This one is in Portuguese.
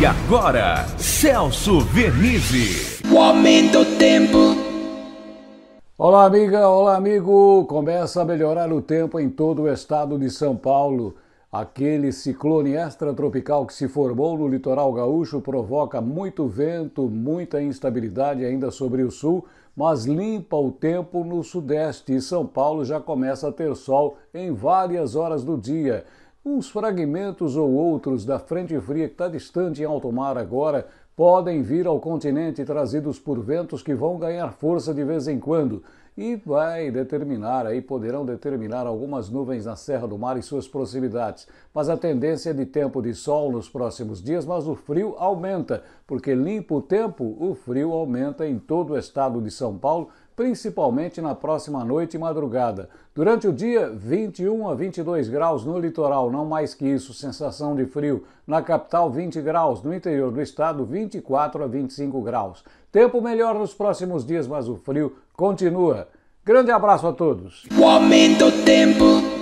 E agora, Celso Vernizzi. O aumento do tempo. Olá, amiga, olá, amigo. Começa a melhorar o tempo em todo o estado de São Paulo. Aquele ciclone extratropical que se formou no litoral gaúcho provoca muito vento, muita instabilidade ainda sobre o sul, mas limpa o tempo no sudeste e São Paulo já começa a ter sol em várias horas do dia. Uns fragmentos ou outros da frente fria que está distante em alto mar agora podem vir ao continente trazidos por ventos que vão ganhar força de vez em quando, e vai determinar aí, poderão determinar algumas nuvens na Serra do Mar e suas proximidades. Mas a tendência é de tempo de sol nos próximos dias, mas o frio aumenta, porque limpo o tempo, o frio aumenta em todo o estado de São Paulo, principalmente na próxima noite e madrugada. Durante o dia, 21 a 22 graus no litoral, não mais que isso, sensação de frio. Na capital, 20 graus, no interior do estado, 24 a 25 graus. Tempo melhor nos próximos dias, mas o frio continua. Grande abraço a todos. O aumento tempo.